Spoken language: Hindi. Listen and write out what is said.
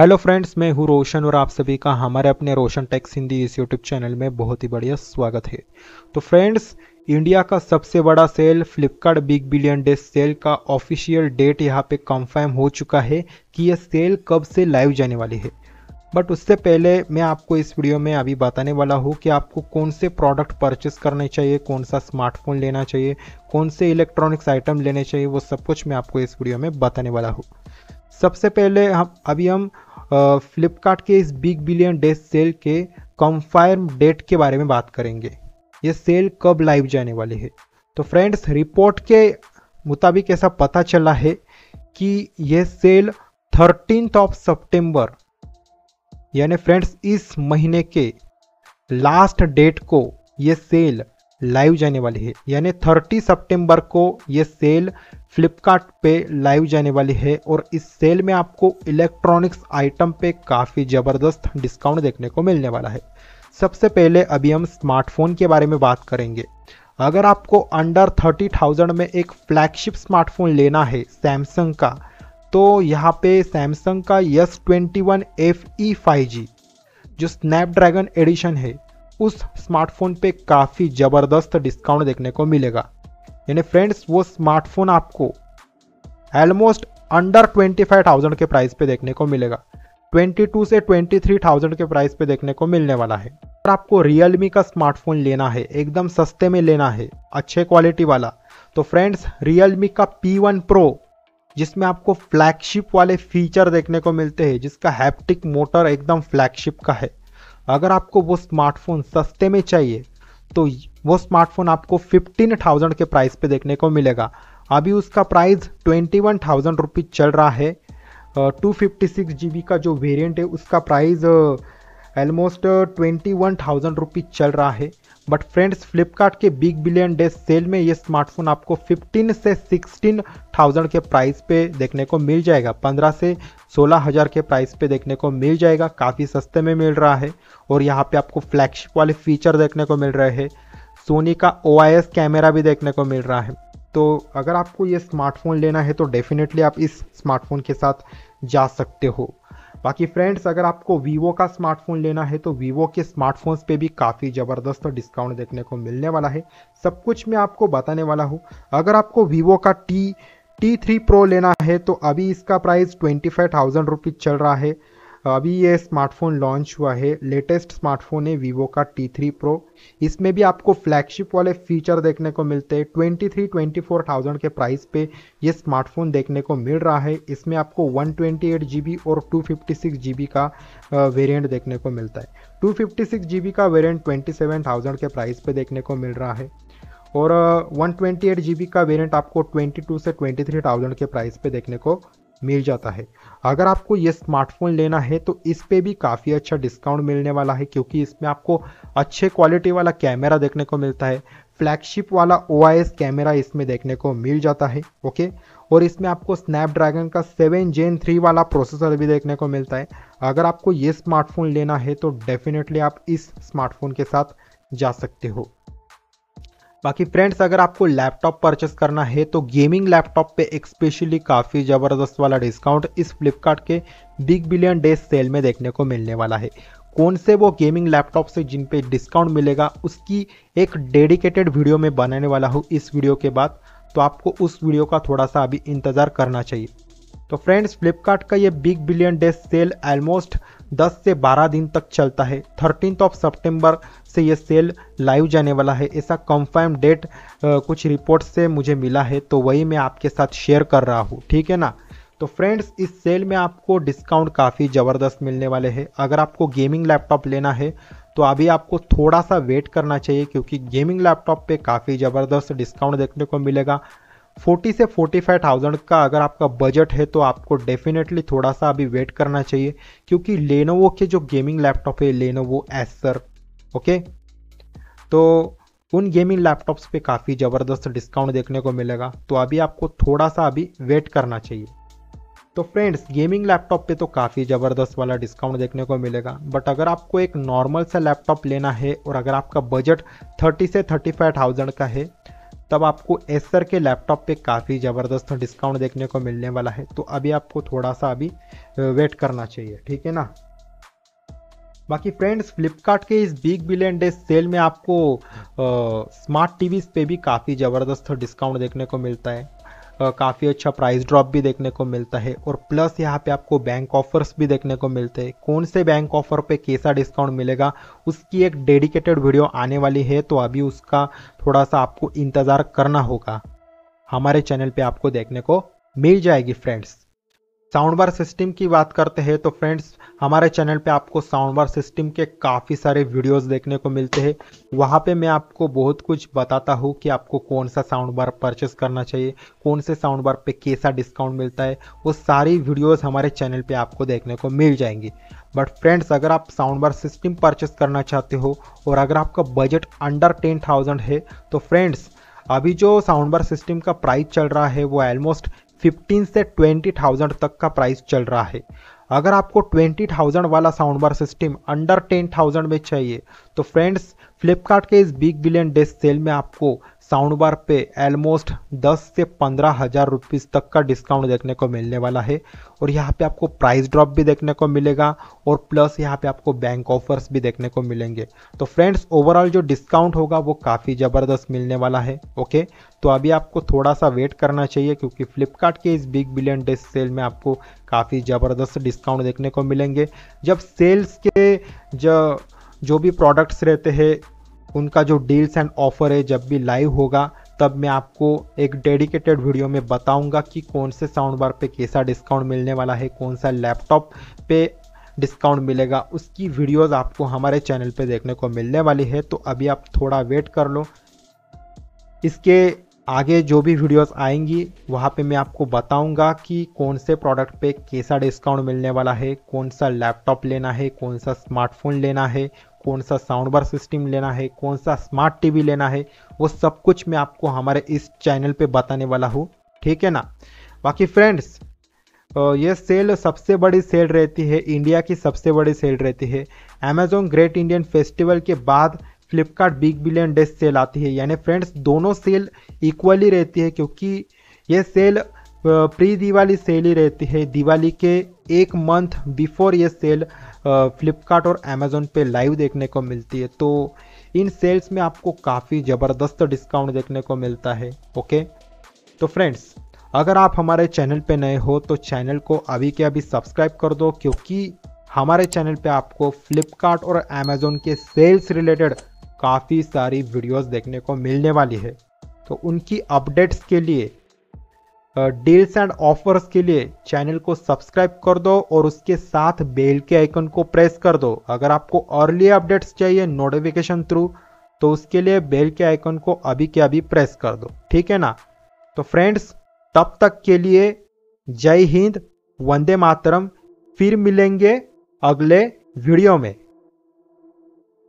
हेलो फ्रेंड्स मैं हूं रोशन और आप सभी का हमारे अपने रोशन टेक्स हिंदी इस यूट्यूब चैनल में बहुत ही बढ़िया स्वागत है तो फ्रेंड्स इंडिया का सबसे बड़ा sale Flipkart big billion day sale का ऑफिशियल डेट यहाँ पे कंफर्म हो चुका है कि यह सेल कब से लाइव जाने वाली है बट उससे पहले मैं आपको इस वीडियो में अभी बताने वाला हूँ कि आपको कौन से प्रोडक्ट परचेस करने चाहिए कौन सा स्मार्टफोन लेना चाहिए कौन से इलेक्ट्रॉनिक्स आइटम लेने चाहिए वो सब कुछ मैं आपको इस वीडियो में बताने वाला हूँ सबसे पहले हम अभी हम फ्लिपकार्ट के इस बिग बिलियन डे सेल के कंफर्म डेट के बारे में बात करेंगे ये सेल कब लाइव जाने वाली है तो फ्रेंड्स रिपोर्ट के मुताबिक ऐसा पता चला है कि यह सेल थर्टीन ऑफ सितंबर यानी फ्रेंड्स इस महीने के लास्ट डेट को ये सेल लाइव जाने वाली है यानी 30 सितंबर को ये सेल फ्लिपकार्ट पे लाइव जाने वाली है और इस सेल में आपको इलेक्ट्रॉनिक्स आइटम पे काफ़ी ज़बरदस्त डिस्काउंट देखने को मिलने वाला है सबसे पहले अभी हम स्मार्टफोन के बारे में बात करेंगे अगर आपको अंडर थर्टी थाउजेंड में एक फ्लैगशिप स्मार्टफोन लेना है सैमसंग का तो यहाँ पे सैमसंग का S twenty one F E five G जो स्नैपड्रैगन एडिशन है उस स्मार्टफोन पे काफ़ी ज़बरदस्त डिस्काउंट देखने को मिलेगा यानी फ्रेंड्स वो स्मार्टफोन आपको almost under twenty five thousand के प्राइस पे देखने को मिलेगा ट्वेंटी टू से ट्वेंटी थ्री थाउजेंड के प्राइस पे देखने को मिलने वाला है अगर आपको रियलमी का स्मार्टफोन लेना है एकदम सस्ते में लेना है अच्छे क्वालिटी वाला तो फ्रेंड्स रियलमी का पी वन प्रो जिसमें आपको फ्लैगशिप वाले फीचर देखने को मिलते हैं जिसका हैप्टिक मोटर एकदम फ्लैगशिप का है अगर आपको वो स्मार्टफोन सस्ते में चाहिए तो वो स्मार्टफोन आपको फिफ्टीन थाउजेंड के प्राइस पे देखने को मिलेगा अभी उसका price twenty one thousand rupees चल रहा है two fifty six G B का जो वेरिएंट है उसका price almost twenty one thousand rupees चल रहा है बट फ्रेंड्स फ्लिपकार्ट के बिग बिलियन डे सेल में ये स्मार्टफोन आपको 15 से 16 थाउजेंड के प्राइस पे देखने को मिल जाएगा 15 से सोलह हज़ार के प्राइस पे देखने को मिल जाएगा काफ़ी सस्ते में मिल रहा है और यहाँ पे आपको फ्लैगशिप वाले फीचर देखने को मिल रहे हैं सोनी का ओ कैमरा भी देखने को मिल रहा है तो अगर आपको ये स्मार्टफोन लेना है तो डेफिनेटली आप इस स्मार्टफोन के साथ जा सकते हो बाकी फ्रेंड्स अगर आपको वीवो का स्मार्टफोन लेना है तो वीवो के स्मार्टफोन्स पे भी काफ़ी ज़बरदस्त डिस्काउंट देखने को मिलने वाला है सब कुछ मैं आपको बताने वाला हूँ अगर आपको वीवो का टी टी थ्री प्रो लेना है तो अभी इसका price twenty five thousand rupees चल रहा है अभी ये स्मार्टफोन लॉन्च हुआ है लेटेस्ट स्मार्टफोन है वीवो का टी थ्री प्रो इसमें भी आपको फ्लैगशिप वाले फीचर देखने को मिलते हैं twenty three twenty four thousand के प्राइस पे ये स्मार्टफोन देखने को मिल रहा है इसमें आपको one twenty eight G B और two fifty six G B का वेरिएंट देखने को मिलता है two fifty six G B का वेरिएंट ट्वेंटी सेवन थाउजेंड के प्राइस पे देखने को मिल रहा है और one twenty eight G B का वेरिएंट आपको ट्वेंटी टू से ट्वेंटी थ्री थाउजेंड के प्राइस पे देखने को मिल जाता है अगर आपको ये स्मार्टफोन लेना है तो इस पर भी काफ़ी अच्छा डिस्काउंट मिलने वाला है क्योंकि इसमें आपको अच्छे क्वालिटी वाला कैमरा देखने को मिलता है फ्लैगशिप वाला ओ कैमरा इसमें देखने को मिल जाता है ओके और इसमें आपको स्नैपड्रैगन का सेवन जेन थ्री वाला प्रोसेसर भी देखने को मिलता है अगर आपको ये स्मार्टफोन लेना है तो डेफिनेटली आप इस स्मार्टफोन के साथ जा सकते हो बाकी फ्रेंड्स अगर आपको लैपटॉप परचेस करना है तो गेमिंग लैपटॉप पे स्पेशली काफ़ी ज़बरदस्त वाला डिस्काउंट इस फ्लिपकार्ट के बिग बिलियन डे सेल में देखने को मिलने वाला है कौन से वो गेमिंग लैपटॉप से जिन पे डिस्काउंट मिलेगा उसकी एक डेडिकेटेड वीडियो में बनाने वाला हूँ इस वीडियो के बाद तो आपको उस वीडियो का थोड़ा सा अभी इंतज़ार करना चाहिए तो फ्रेंड्स फ्लिपकार्ट का ये big billion day sale almost 10 से 12 दिन तक चलता है थर्टीन ऑफ सितंबर से ये सेल लाइव जाने वाला है ऐसा कंफर्म डेट कुछ रिपोर्ट से मुझे मिला है तो वही मैं आपके साथ शेयर कर रहा हूँ ठीक है ना तो फ्रेंड्स इस सेल में आपको डिस्काउंट काफ़ी ज़बरदस्त मिलने वाले हैं अगर आपको गेमिंग लैपटॉप लेना है तो अभी आपको थोड़ा सा वेट करना चाहिए क्योंकि गेमिंग लैपटॉप पे काफ़ी ज़बरदस्त डिस्काउंट देखने को मिलेगा फोर्टी से फोर्टी फाइव थाउजेंड का अगर आपका बजट है तो आपको डेफिनेटली थोड़ा सा अभी वेट करना चाहिए क्योंकि लेनोवो के जो गेमिंग लैपटॉप है लेनोवो एसर ओके तो उन गेमिंग लैपटॉप्स पे काफ़ी ज़बरदस्त डिस्काउंट देखने को मिलेगा तो अभी आपको थोड़ा सा अभी वेट करना चाहिए तो फ्रेंड्स गेमिंग लैपटॉप पे तो काफ़ी ज़बरदस्त वाला डिस्काउंट देखने को मिलेगा बट अगर आपको एक नॉर्मल सा लैपटॉप लेना है और अगर आपका बजट 30 से 35,000 का है तब आपको एसर के लैपटॉप पे काफ़ी ज़बरदस्त डिस्काउंट देखने को मिलने वाला है तो अभी आपको थोड़ा सा अभी वेट करना चाहिए ठीक है ना बाकी फ्रेंड्स फ्लिपकार्ट के इस बिग बिलियन डे सेल में आपको आ, स्मार्ट टीवीज़ पे भी काफ़ी ज़बरदस्त डिस्काउंट देखने को मिलता है काफ़ी अच्छा प्राइस ड्रॉप भी देखने को मिलता है और प्लस यहाँ पे आपको बैंक ऑफर्स भी देखने को मिलते हैं कौन से बैंक ऑफर पे कैसा डिस्काउंट मिलेगा उसकी एक डेडिकेटेड वीडियो आने वाली है तो अभी उसका थोड़ा सा आपको इंतज़ार करना होगा हमारे चैनल पे आपको देखने को मिल जाएगी फ्रेंड्स साउंड बार सिस्टम की बात करते हैं तो फ्रेंड्स हमारे चैनल पे आपको साउंड बार सिस्टम के काफ़ी सारे वीडियोस देखने को मिलते हैं वहाँ पे मैं आपको बहुत कुछ बताता हूँ कि आपको कौन सा साउंड बार परचेस करना चाहिए कौन से साउंड बार पे कैसा डिस्काउंट मिलता है वो सारी वीडियोस हमारे चैनल पे आपको देखने को मिल जाएंगी बट फ्रेंड्स अगर आप साउंड बार सिस्टम परचेस करना चाहते हो और अगर आपका बजट अंडर टेन थाउजेंड है तो फ्रेंड्स अभी जो साउंड बार सिस्टम का प्राइस चल रहा है वो ऑलमोस्ट 15 से 20,000 तक का प्राइस चल रहा है अगर आपको 20,000 वाला साउंड बार सिस्टम अंडर 10,000 में चाहिए तो फ्रेंड्स फ्लिपकार्ट के इस बिग बिलियन डेस्क सेल में आपको साउंड बार पे एलमोस्ट 10 से पंद्रह हज़ार रुपीज़ तक का डिस्काउंट देखने को मिलने वाला है और यहाँ पे आपको प्राइस ड्रॉप भी देखने को मिलेगा और प्लस यहाँ पे आपको बैंक ऑफर्स भी देखने को मिलेंगे तो फ्रेंड्स ओवरऑल जो डिस्काउंट होगा वो काफ़ी ज़बरदस्त मिलने वाला है ओके तो अभी आपको थोड़ा सा वेट करना चाहिए क्योंकि फ्लिपकार्ट के इस बिग बिलियन डे सेल में आपको काफ़ी ज़बरदस्त डिस्काउंट देखने को मिलेंगे जब सेल्स के जो जो भी प्रोडक्ट्स रहते हैं उनका जो डील्स एंड ऑफर है जब भी लाइव होगा तब मैं आपको एक डेडिकेटेड वीडियो में बताऊंगा कि कौन से साउंड बार पे कैसा डिस्काउंट मिलने वाला है कौन सा लैपटॉप पे डिस्काउंट मिलेगा उसकी वीडियोस आपको हमारे चैनल पे देखने को मिलने वाली है तो अभी आप थोड़ा वेट कर लो इसके आगे जो भी वीडियोस आएंगी वहाँ पे मैं आपको बताऊंगा कि कौन से प्रोडक्ट पे कैसा डिस्काउंट मिलने वाला है कौन सा लैपटॉप लेना है कौन सा स्मार्टफोन लेना है कौन सा साउंड बार सिस्टम लेना है कौन सा स्मार्ट टीवी लेना है वो सब कुछ मैं आपको हमारे इस चैनल पे बताने वाला हूँ ठीक है ना बाकी फ्रेंड्स ये सेल सबसे बड़ी सेल रहती है इंडिया की सबसे बड़ी सेल रहती है अमेजोन ग्रेट इंडियन फेस्टिवल के बाद Flipkart big billion day sale आती है यानी फ्रेंड्स दोनों सेल इक्वली रहती है क्योंकि ये सेल प्री दिवाली सेल ही रहती है दिवाली के एक मंथ बिफोर ये सेल फ्लिपकार्ट और अमेजोन पे लाइव देखने को मिलती है तो इन सेल्स में आपको काफ़ी ज़बरदस्त डिस्काउंट देखने को मिलता है ओके तो फ्रेंड्स अगर आप हमारे चैनल पे नए हो तो चैनल को अभी के अभी सब्सक्राइब कर दो क्योंकि हमारे चैनल पे आपको फ्लिपकार्ट और अमेजोन के सेल्स रिलेटेड काफ़ी सारी वीडियोस देखने को मिलने वाली है तो उनकी अपडेट्स के लिए डील्स एंड ऑफर्स के लिए चैनल को सब्सक्राइब कर दो और उसके साथ बेल के आइकन को प्रेस कर दो अगर आपको अर्ली अपडेट्स चाहिए नोटिफिकेशन थ्रू तो उसके लिए बेल के आइकन को अभी के अभी प्रेस कर दो ठीक है ना तो फ्रेंड्स तब तक के लिए जय हिंद वंदे मातरम फिर मिलेंगे अगले वीडियो में